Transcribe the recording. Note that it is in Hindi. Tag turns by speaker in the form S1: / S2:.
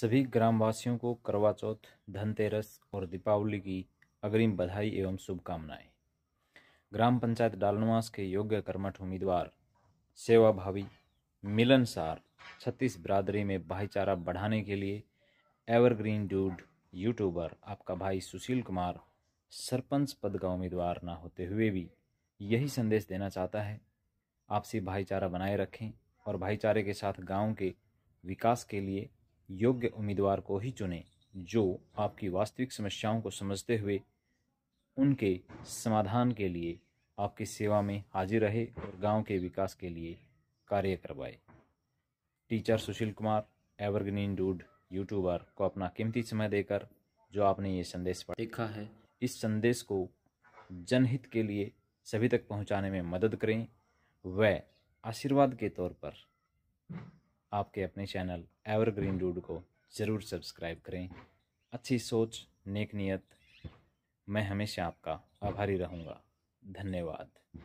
S1: सभी ग्रामवासियों को करवा चौथ धनतेरस और दीपावली की अग्रिम बधाई एवं शुभकामनाएं ग्राम पंचायत डालनवास के योग्य कर्मठ उम्मीदवार सेवाभावी मिलनसार छत्तीस बिरादरी में भाईचारा बढ़ाने के लिए एवरग्रीन डूड यूट्यूबर आपका भाई सुशील कुमार सरपंच पद का उम्मीदवार ना होते हुए भी यही संदेश देना चाहता है आपसी भाईचारा बनाए रखें और भाईचारे के साथ गांव के विकास के लिए योग्य उम्मीदवार को ही चुनें जो आपकी वास्तविक समस्याओं को समझते हुए उनके समाधान के लिए आपकी सेवा में हाजिर रहे और गांव के विकास के लिए कार्य करवाए teacher Sushil Kumar evergreen dude YouTuber को अपना कीमती समय देकर जो आपने ये संदेश देखा है इस संदेश को जनहित के लिए सभी तक पहुंचाने में मदद करें व आशीर्वाद के तौर पर आपके अपने चैनल एवरग्रीन रूड को ज़रूर सब्सक्राइब करें अच्छी सोच नेक नियत मैं हमेशा आपका आभारी रहूँगा धन्यवाद